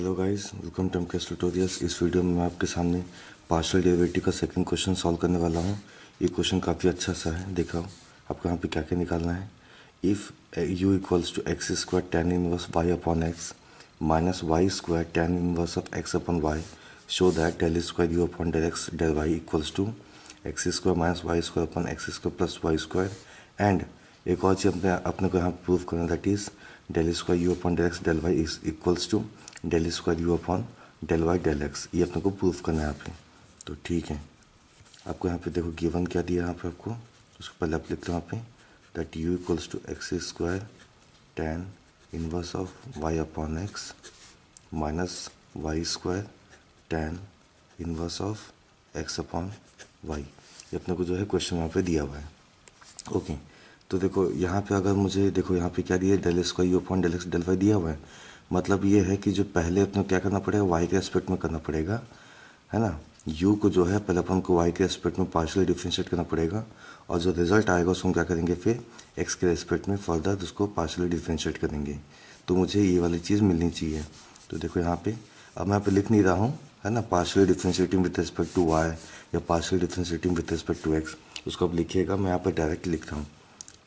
hello guys welcome to M tutorials इस video में मैं आपके सामने पार्शियल डेरिवेटिव का सेकंड क्वेश्चन सॉल्व करने वाला हूँ ये क्वेश्चन काफ़ी अच्छा सा है देखा आपको यहाँ पे क्या क्या निकालना है if u equals to x square tan inverse y upon x minus y square tan inverse of x upon y show that del square u upon del x del y equals to x square minus y square upon x square plus y square and एक और चीज़ अपने अपने को यहाँ prove करना that is del square u upon del x del y is equals to del square u upon del y del x ये अपने को प्रूफ करना है यहाँ पे तो ठीक है आपको यहाँ पे देखो गिवन क्या दिया यहाँ पे आपको उसको पहले आप लिख लो यहाँ पे that u equals to x square tan inverse of y upon x minus y square tan inverse of x upon y ये अपने को जो है क्वेश्चन यहाँ पे दिया हुआ है ओके तो देखो यहाँ पे अगर मुझे देखो यहाँ पे क्या दिया del square u upon del x del y दिया हुआ है मतलब ये है कि जो पहले अपने क्या करना पड़ेगा वाई के रेस्पेक्ट में करना पड़ेगा है ना यू को जो है पहले अपन को वाई के रेस्पेक्ट में पार्शली डिफ्रेंशिएट करना पड़ेगा और जो रिजल्ट आएगा उसको हम क्या करेंगे फिर एक्स के रेस्पेक्ट में फर्दर उसको पार्शली डिफ्रेंशिएट करेंगे तो मुझे ये वाली चीज़ मिलनी चाहिए तो देखो यहाँ पे अब मैं यहाँ पे लिख नहीं रहा हूँ है ना partially differentiating with respect to y या partially differentiating with respect to x उसको अब लिखिएगा मैं यहाँ पर डायरेक्ट लिख रहा हूँ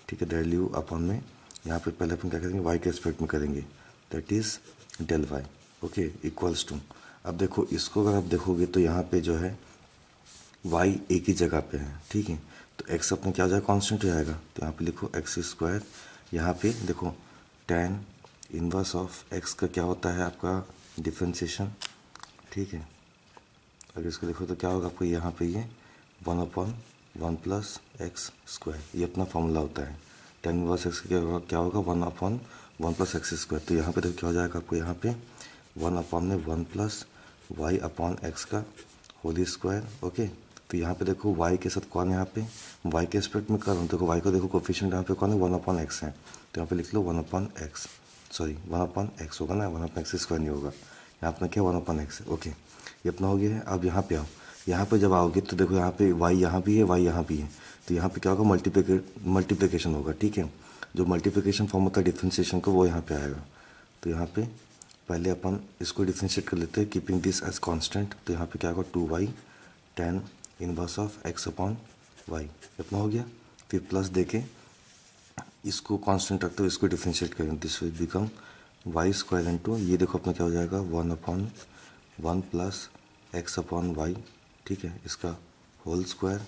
ठीक है डायरेक्टली अपन में यहाँ पर पहले अपन क्या करेंगे वाई के रेस्पेक्ट में करेंगे that is del y okay equals to अब देखो इसको अगर आप देखोगे तो यहाँ पे जो है वाई एक ही जगह पे है ठीक है तो एक्स अपने क्या हो जाएगा कॉन्स्टेंट हो जाएगा तो यहाँ पे लिखो एक्स स्क्वायर यहाँ पे देखो टेन इनवर्स ऑफ एक्स का क्या होता है आपका डिफ्रेंसीशन ठीक है अगर इसको देखो तो क्या होगा आपको यहाँ पे ये one upon one plus x square ये अपना फॉर्मूला होता है टेन इनवर्स एक्स का क्या होगा one upon one plus x square तो यहाँ पे देखो क्या हो जाएगा आपको यहाँ पे वन अपॉन में one plus y upon x का होली स्क्वायर ओके तो यहाँ पे देखो वाई के साथ कौन है यहाँ पे वाई के एस्पेक्ट में कर देखो वाई को देखो कोफिशियंट यहाँ पे कौन है वन अपॉन एक्स है तो यहाँ पे लिख लो one upon x sorry one upon x होगा ना वन अपॉन एक्स स्क्वायर नहीं होगा यहाँ अपना क्या वन अपॉन एक्स ओके ये अपना हो गया है अब यहाँ पे आओ यहाँ पे जब आओगे तो देखो यहाँ पे वाई यहाँ भी है वाई यहाँ भी है तो यहाँ पे क्या होगा मल्टीप्लिके मल्टीप्लिकेशन होगा ठीक है जो मल्टीप्लिकेशन फॉर्म होता है डिफ्रेंशिएशन का वो यहाँ पे आएगा तो यहाँ पे पहले अपन इसको डिफ्रेंशिएट कर लेते हैं कीपिंग दिस एज कांस्टेंट तो यहाँ पे क्या होगा two y tan inverse of x upon y इतना हो गया फिर प्लस दे के इसको कॉन्स्टेंट रखते हुए इसको डिफ्रेंशिएट करें this will become y square into ये देखो अपना क्या हो जाएगा one upon one plus x upon y ठीक है इसका होल स्क्वायर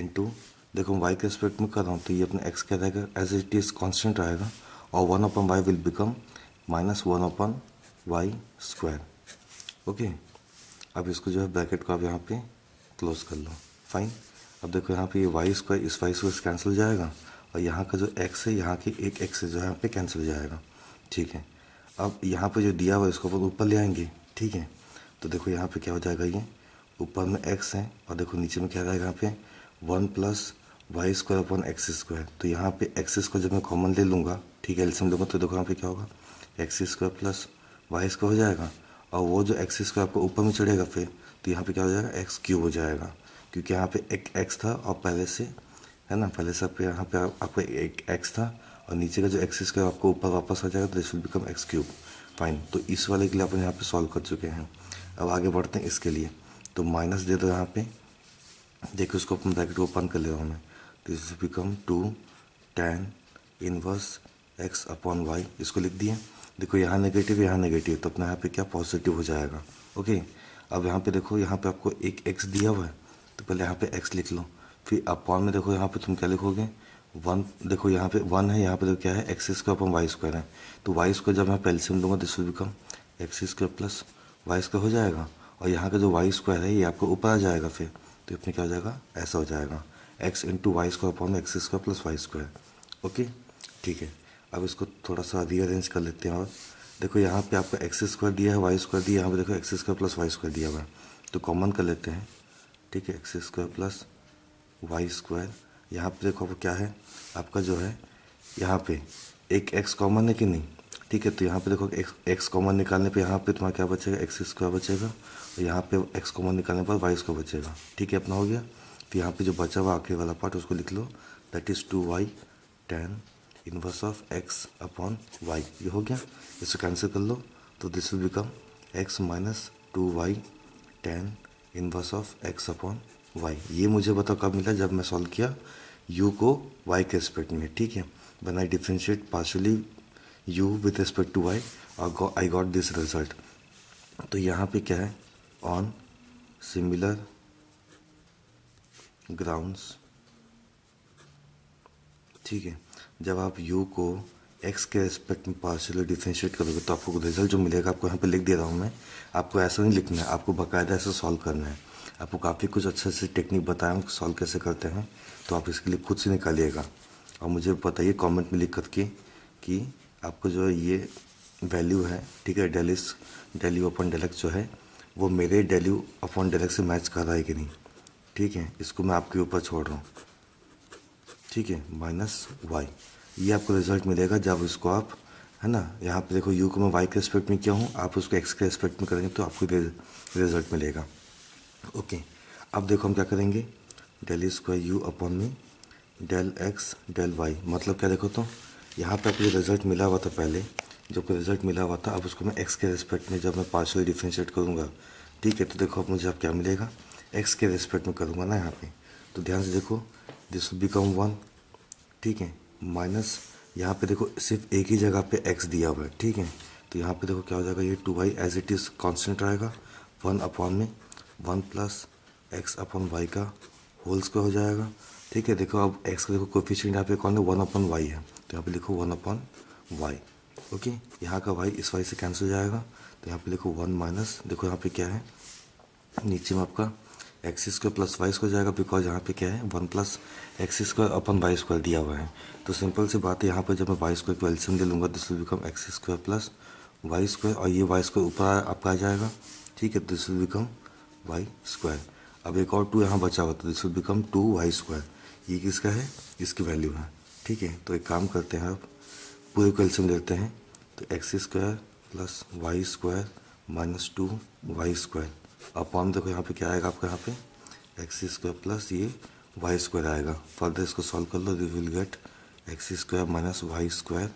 इंटू देखो वाई के रिस्पेक्ट में कर रहा हूँ तो ये अपने एक्स क्या रहेगा एज इट इज कॉन्स्टेंट रहेगा और one upon y will become minus one upon y square okay अब इसको जो है ब्रैकेट को आप यहाँ पे क्लोज कर लो फाइन अब देखो यहाँ पे ये वाई स्क्वायर इस वाई स्क्वायर कैंसिल हो जाएगा और यहाँ का जो एक्स है यहाँ की एक एक्स है जो यहाँ पे कैंसिल हो जाएगा ठीक है अब यहाँ पे जो दिया हुआ है इसको अपन ऊपर ले आएंगे ठीक है तो देखो यहाँ पे क्या हो जाएगा ये ऊपर में एक्स है और देखो नीचे में क्या रहेगा यहाँ पे one plus y square upon x square तो यहाँ पे एक्स स्क्वायर जब मैं कॉमन ले लूँगा ठीक है एल्सियम लूँगा तो देखो यहाँ पे क्या होगा x square plus y square हो जाएगा और वो जो एक्स स्क्वायर आपको ऊपर में चढ़ेगा फिर तो यहाँ पे क्या हो जाएगा एक्स क्यूब हो जाएगा क्योंकि यहाँ पे एक एक्स था और पहले से है ना पहले से यहाँ पे आपको एक एक्स था और नीचे का जो एक्स स्क्वायर आपको ऊपर वापस आ जाएगा तो this will become x cube fine तो इस वाले के लिए अपन यहाँ पे सॉल्व कर चुके हैं अब आगे बढ़ते हैं इसके लिए तो माइनस दे दो यहाँ पे देखिए उसको अपन ब्रैकेट को ओपन कर ले रहा हूँ मैं this become two tan inverse x upon y इसको लिख दिए देखो यहाँ नेगेटिव यहाँ नेगेटिव तो अपना यहाँ पे क्या पॉजिटिव हो जाएगा ओके अब यहाँ पे देखो यहाँ पे आपको एक एक्स दिया हुआ है तो पहले यहाँ पे एक्स लिख लो फिर अपॉन में देखो यहाँ पे तुम क्या लिखोगे वन देखो यहाँ पे वन है यहाँ पे देखो तो क्या है x square upon y square है तो वाई स्क्वायर जब मैं पेल्सियम लूँगा this will become x square plus y square हो जाएगा और यहाँ का जो वाई स्क्वायर है ये आपको ऊपर आ जाएगा फिर तो इसमें क्या हो जाएगा ऐसा हो जाएगा x into y square upon x square plus y square okay ठीक है अब इसको थोड़ा सा रीअरेंज कर लेते हैं और देखो यहाँ पे आपको एक्स स्क्वायर दिया है वाई स्क्वायर दिया यहाँ पे देखो x square plus y square दिया हुआ है तो कॉमन कर लेते हैं ठीक है x square plus y square यहाँ पर देखो आपको क्या है आपका जो है यहाँ पे एक एक्स कॉमन है कि नहीं ठीक है तो यहाँ पे देखो एक्स एक्स कॉमन निकालने पे यहाँ पे तुम्हारा क्या बचेगा एक्स स्क्वायर बचेगा और यहाँ पे एक्स कॉमन निकालने पर वाई स्क्वायर बचेगा ठीक है अपना हो गया तो यहाँ पे जो बचा हुआ आखिरी वाला पार्ट उसको लिख लो that is two y tan inverse of x upon y ये हो गया इसको कैंसिल कर लो तो this will become x minus two y tan inverse of x upon y ये मुझे बताओ कब मिला जब मैं सॉल्व किया यू को वाई के रिस्पेक्ट में ठीक है when I differentiate partially u with respect to y I got this result तो यहाँ पे क्या है ऑन सिमिलर ग्राउंड्स ठीक है जब आप यू को एक्स के रेस्पेक्ट में पार्शियल डिफ्रेंशिएट करोगे तो आपको रिजल्ट जो मिलेगा आपको यहाँ पे लिख दे रहा हूँ मैं आपको ऐसा नहीं लिखना है आपको बाकायदा ऐसा सॉल्व करना है आपको काफ़ी कुछ अच्छे से टेक्निक बताया हूँ सॉल्व कैसे करते हैं तो आप इसके लिए खुद से निकालिएगा और मुझे बताइए कमेंट में लिख करके कि आपको जो ये वैल्यू है ठीक है डेलिस डेल्यू अपॉन डेलेक्स जो है वो मेरे डेल्यू अपॉन डेलेक्स से मैच कर रहा है कि नहीं ठीक है इसको मैं आपके ऊपर छोड़ रहा हूँ ठीक है माइनस वाई ये आपको रिजल्ट मिलेगा जब इसको आप है ना यहाँ पे देखो यू को मैं वाई के रेस्पेक्ट में क्या हूँ आप उसको एक्स के रेस्पेक्ट में करेंगे तो आपको रिजल्ट मिलेगा ओके अब देखो हम क्या करेंगे डेल स्क्वायर यू अपॉन में डेल एक्स डेल वाई मतलब क्या देखो तो यहाँ पे आपको रिजल्ट मिला हुआ था पहले जो आपको रिजल्ट मिला हुआ था अब उसको मैं एक्स के रेस्पेक्ट में जब मैं पार्शली डिफ्रेंशिएट करूँगा ठीक है तो देखो अब मुझे अब क्या मिलेगा एक्स के रेस्पेक्ट में करूँगा ना यहाँ पे तो ध्यान से देखो दिस विल बिकम वन ठीक है माइनस यहाँ पे देखो सिर्फ एक ही जगह पे एक्स दिया हुआ है ठीक है तो यहाँ पे देखो क्या हो जाएगा ये two y as it is constant रहेगा वन अपॉन में one plus x upon y का होल स्क्वायर हो जाएगा ठीक है देखो अब एक्स का देखो कोफिशियंट यहाँ पे कौन है वन अपॉन वाई है तो यहाँ पे लिखो वन अपॉन वाई ओके यहाँ का वाई इस वाई से कैंसिल हो जाएगा तो यहाँ पे लिखो वन माइनस देखो यहाँ पे क्या है नीचे में आपका x square plus y square जाएगा बिकॉज यहाँ पे क्या है one plus x square upon y square दिया हुआ है तो सिंपल सी बात है यहाँ पर जब मैं वाई स्क्वायर को एल्सियम ले लूँगा this will become x square plus y square और ये वाई स्क्वायर ऊपर आपका आ जाएगा ठीक है this will become y square अब एक और टू यहाँ बचा हुआ तो this will become two y square ये किसका है इसकी वैल्यू है ठीक है तो एक काम करते हैं आप पूरे को एल्सियम लेते हैं तो x square plus y square minus two y square upon देखो यहाँ पे क्या आएगा आपका यहाँ पे एक्स स्क्वायर प्लस ये वाई स्क्वायर आएगा फर्दर इसको सॉल्व कर लो you will get x square minus y square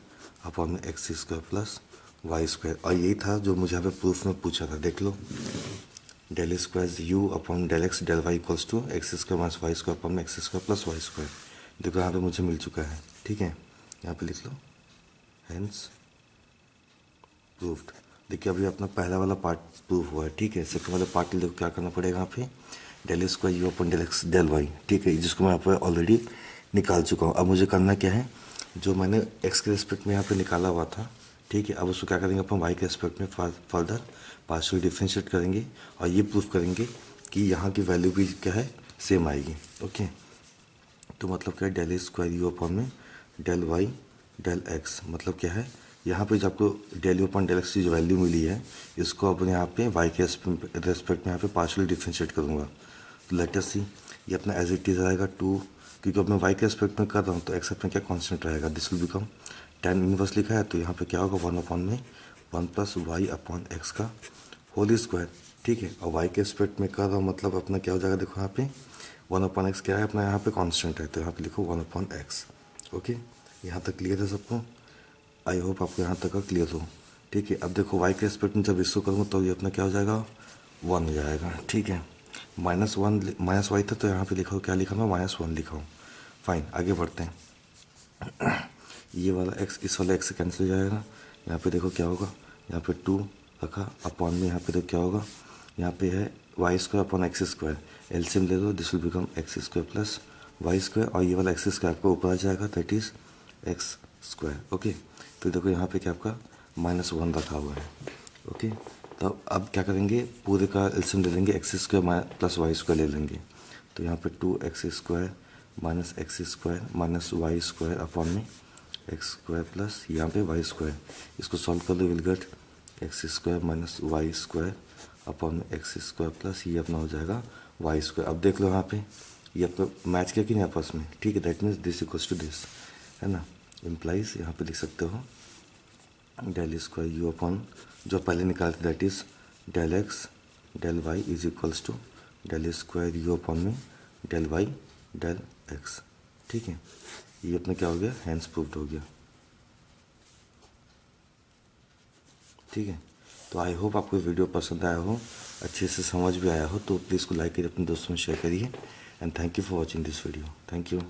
upon में x square plus y square और यही था जो मुझे यहाँ पे प्रूफ में पूछा था देख लो del square u upon del x del y equals to x square minus y square upon x square plus y square देखो यहाँ पे मुझे मिल चुका है ठीक है यहाँ पे लिख लो हैंस प्रूफ्ड देखिए अभी अपना पहला वाला पार्ट प्रूव हुआ है ठीक है सेकंड वाला पार्ट के लिए क्या करना पड़ेगा यहाँ पे del square u upon del x del y ठीक है जिसको मैं यहाँ पर ऑलरेडी निकाल चुका हूँ अब मुझे करना क्या है जो मैंने एक्स के रेस्पेक्ट में यहाँ पे निकाला हुआ था ठीक है अब उसको क्या करेंगे अपन वाई के रेस्पेक्ट में फर्दर पार्शल डिफ्रेंशिएट करेंगे और ये प्रूफ करेंगे कि यहाँ की वैल्यू भी क्या है सेम आएगी ओके तो मतलब क्या है डेल स्क्वायर यू अपन में डेल वाई डेल एक्स मतलब क्या है यहाँ पे जो आपको डेली अपन डेलेक्स की जो वैल्यू मिली है इसको अपने यहाँ पे वाई के रेस्पेक्ट में यहाँ पे पार्शली डिफ्रेंशिएट करूँगा तो लेटर सी ये अपना एज इट इज़ आएगा टू क्योंकि अब मैं वाई के रेस्पेक्ट में कर रहा हूँ तो एक्स में क्या कॉन्सेंट रहेगा this will become tan inverse लिखा है तो यहाँ पे क्या होगा वन अपॉन में one plus y upon x का होल स्क्वायर ठीक है और वाई के रेस्पेक्ट में कर रहा हूँ मतलब अपना क्या हो जाएगा देखो यहाँ पे वन अपॉन एक्स क्या है अपना यहाँ पे कॉन्सटेंट है तो यहाँ पे लिखो वन अपॉन एक्स ओके यहाँ तक क्लियर है सबको आई होप आपको यहाँ तक का क्लियर हो ठीक है अब देखो वाई के रेस्पेक्ट में जब इसको करूँगा तो ये अपना क्या हो जाएगा वन हो जाएगा ठीक है माइनस वन माइनस वाई था तो यहाँ पे लिखा हो क्या लिखा मैं माइनस वन लिखा हूँ फाइन आगे बढ़ते हैं ये वाला एक्स इस वाला एक्स कैंसिल हो जाएगा यहाँ पे देखो क्या होगा यहाँ पे टू रखा अपॉन में यहाँ पे देखो तो क्या होगा यहाँ पे है y square upon x square LCM ले दो this will become x square plus y square और ये वाला एक्स स्क्वायर आपको ऊपर आ जाएगा that is x square okay तो देखो यहाँ पे क्या आपका माइनस वन रखा हुआ है ओके तो अब क्या करेंगे पूरे का एल्सियम ले लेंगे x square plus y square ले लेंगे तो यहाँ पे two x square minus x square minus y square upon में एक्स स्क्वायर प्लस यहाँ पे वाई स्क्वायर इसको सॉल्व कर लो will get x square minus y square upon में एक्स स्क्वायर प्लस ये अपना हो जाएगा वाई स्क्वायर अब देख लो यहाँ पे ये आपका मैच किया कि नहीं आपस में ठीक है that means this equals to this है ना इम्प्लाइज यहाँ पे लिख सकते हो डेल स्क्वायर यू अपॉन जो पहले निकालते that is del x del y is equals to del square u upon में डेल वाई डेल एक्स ठीक है ये अपना क्या हो गया हैंड्स प्रूफ हो गया ठीक है तो आई होप आपको वीडियो पसंद आया हो अच्छे से समझ भी आया हो तो प्लीज़ को लाइक करिए अपने दोस्तों में शेयर करिए and thank you for watching this video thank you